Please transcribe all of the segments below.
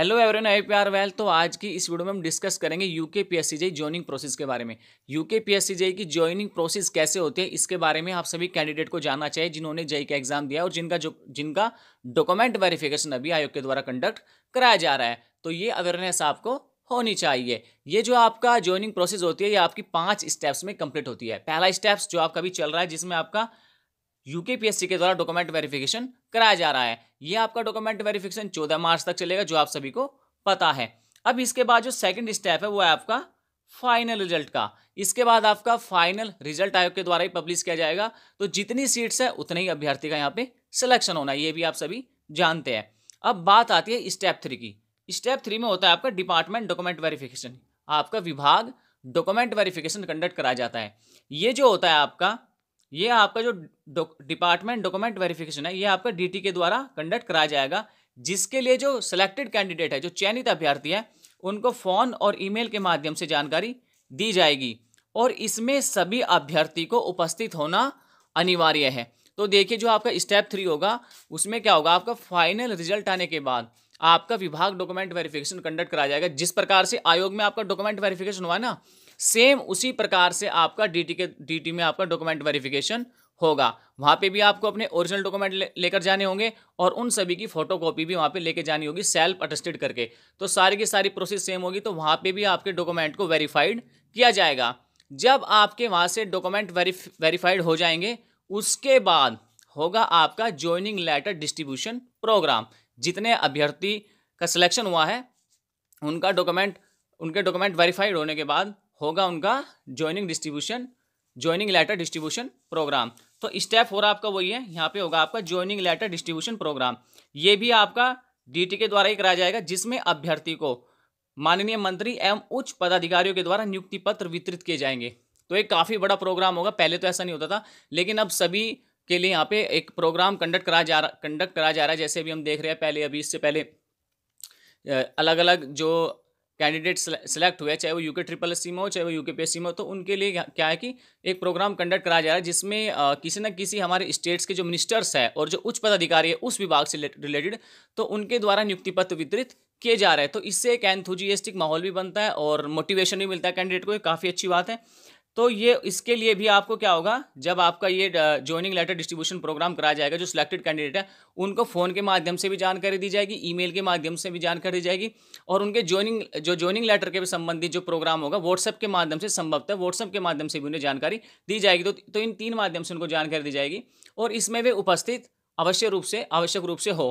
hello everyone I P R well तो आज की इस वीडियो में हम डिस्कस करेंगे UK PSC JE joining process के बारे में यूके पीएससी जेई की ज्वाइनिंग प्रोसेस कैसे होती है इसके बारे में आप सभी कैंडिडेट को जानना चाहिए जिन्होंने जेई का एग्जाम दिया और जिनका जो जिनका डॉक्यूमेंट वेरिफिकेशन अभी आयोग के द्वारा कंडक्ट कराया जा रहा है तो ये अवेयरनेस आपको होनी चाहिए ये जो आपका ज्वाइनिंग प्रोसेस होती है ये आपकी पाँच स्टेप्स में कंप्लीट होती है पहला स्टेप्स जो आपका अभी चल रहा है जिसमें आपका यूकेपीएससी के द्वारा डॉक्यूमेंट वेरिफिकेशन कराया जा रहा है ये आपका डॉक्यूमेंट वेरिफिकेशन चौदह मार्च तक चलेगा जो आप सभी को पता है अब इसके बाद जो सेकंड स्टेप है वो है आपका फाइनल रिजल्ट का इसके बाद आपका फाइनल रिजल्ट आयोग के द्वारा ही पब्लिश किया जाएगा तो जितनी सीट्स है उतने ही अभ्यर्थी का यहाँ पे सिलेक्शन होना ये भी आप सभी जानते हैं अब बात आती है स्टेप थ्री की स्टेप थ्री में होता है आपका डिपार्टमेंट डॉक्यूमेंट वेरिफिकेशन आपका विभाग डॉक्यूमेंट वेरिफिकेशन कंडक्ट कराया जाता है ये जो होता है आपका ये आपका जो डिपार्टमेंट डॉक्यूमेंट वेरिफिकेशन है ये आपका डीटी के द्वारा कंडक्ट कराया जाएगा जिसके लिए जो सिलेक्टेड कैंडिडेट है जो चयनित अभ्यर्थी है उनको फ़ोन और ईमेल के माध्यम से जानकारी दी जाएगी और इसमें सभी अभ्यर्थी को उपस्थित होना अनिवार्य है तो देखिए जो आपका स्टेप थ्री होगा उसमें क्या होगा आपका फाइनल रिजल्ट आने के बाद आपका विभाग डॉक्यूमेंट वेरिफिकेशन कंडक्ट कराया जाएगा जिस प्रकार से आयोग में आपका डॉक्यूमेंट वेरिफिकेशन हुआ ना सेम उसी प्रकार से आपका डीटी के डीटी में आपका डॉक्यूमेंट वेरिफिकेशन होगा वहाँ पे भी आपको अपने ओरिजिनल डॉक्यूमेंट लेकर ले जाने होंगे और उन सभी की फोटोकॉपी भी वहाँ पे लेके जानी होगी सेल्फ अटेस्टेड करके तो सारी की सारी प्रोसेस सेम होगी तो वहाँ पे भी आपके डॉक्यूमेंट को वेरीफाइड किया जाएगा जब आपके वहाँ से डॉक्यूमेंट वेरीफाइड हो जाएंगे उसके बाद होगा आपका ज्वाइनिंग लेटर डिस्ट्रीब्यूशन प्रोग्राम जितने अभ्यर्थी का सिलेक्शन हुआ है उनका डॉक्यूमेंट उनके डॉक्यूमेंट वेरीफाइड होने के बाद होगा उनका joining distribution joining letter distribution programme तो स्टेप हो रहा आपका वही है यहाँ पे होगा आपका ज्वाइनिंग लेटर डिस्ट्रीब्यूशन प्रोग्राम ये भी आपका डीटी के द्वारा ही कराया जाएगा जिसमें अभ्यर्थी को माननीय मंत्री एवं उच्च पदाधिकारियों के द्वारा नियुक्ति पत्र वितरित किए जाएंगे तो एक काफ़ी बड़ा प्रोग्राम होगा पहले तो ऐसा नहीं होता था लेकिन अब सभी के लिए यहाँ पे एक प्रोग्राम कंडक्ट करा जा रहा कंडक्ट करा जा रहा है जैसे अभी हम देख रहे हैं पहले अभी इससे पहले अलग अलग जो कैंडिडेट सेलेक्ट हुए चाहे वो यूके ट्रिपल एस में हो चाहे वो यूके पी में हो तो उनके लिए क्या है कि एक प्रोग्राम कंडक्ट कराया जा रहा है जिसमें किसी न किसी हमारे स्टेट्स के जो मिनिस्टर्स है और जो उच्च पदाधिकारी है उस विभाग से रिलेटेड तो उनके द्वारा नियुक्ति पत्र वितरित किए जा रहे हैं तो इससे एक एंथुजियस्टिक माहौल भी बनता है और मोटिवेशन भी मिलता है कैंडिडेट को काफ़ी अच्छी बात है तो ये इसके लिए भी आपको क्या होगा जब आपका ये ज्वाइनिंग लेटर डिस्ट्रीब्यूशन प्रोग्राम कराया जाएगा जो सिलेक्टेड कैंडिडेट है उनको फ़ोन के माध्यम से भी जानकारी दी जाएगी ईमेल के माध्यम से भी जानकारी दी जाएगी और उनके ज्वाइनिंग जो ज्वाइनिंग लेटर के संबंधित जो प्रोग्राम होगा व्हाट्सएप के माध्यम से संभवतः व्हाट्सएप के माध्यम से भी उन्हें जानकारी दी जाएगी तो, तो इन तीन माध्यम से उनको जानकारी दी जाएगी और इसमें वे उपस्थित अवश्य रूप से आवश्यक रूप से हो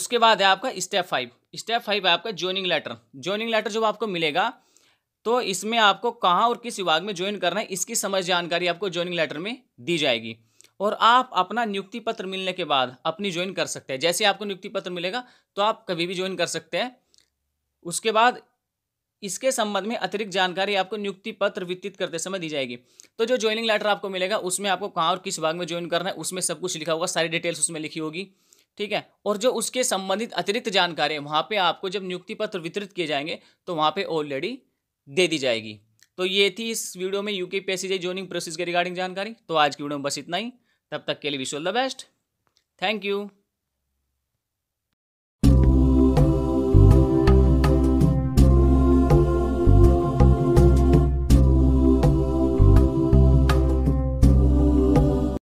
उसके बाद है आपका स्टेप फाइव स्टेप फाइव है आपका ज्वाइनिंग लेटर ज्वाइनिंग लेटर जब आपको मिलेगा तो इसमें आपको कहाँ और किस विभाग में ज्वाइन करना है इसकी समझ जानकारी आपको ज्वाइनिंग लेटर में दी जाएगी और आप अपना नियुक्ति पत्र मिलने के बाद अपनी ज्वाइन कर सकते हैं जैसे आपको नियुक्ति पत्र मिलेगा तो आप कभी भी ज्वाइन कर सकते हैं उसके बाद इसके संबंध में अतिरिक्त जानकारी आपको नियुक्ति पत्र वितरित करते समय दी जाएगी तो जो ज्वाइनिंग लेटर आपको मिलेगा उसमें आपको कहाँ और किस विभाग में ज्वाइन करना है उसमें सब कुछ लिखा होगा सारी डिटेल्स उसमें लिखी होगी ठीक है और जो उसके संबंधित अतिरिक्त जानकारी है वहाँ पर आपको जब नियुक्ति पत्र वितरित किए जाएंगे तो वहाँ पर ऑलरेडी दे दी जाएगी तो ये थी इस वीडियो में यूके पी जोनिंग प्रोसेस के रिगार्डिंग जानकारी तो आज की वीडियो में बस इतना ही तब तक के लिए wish all the best thank you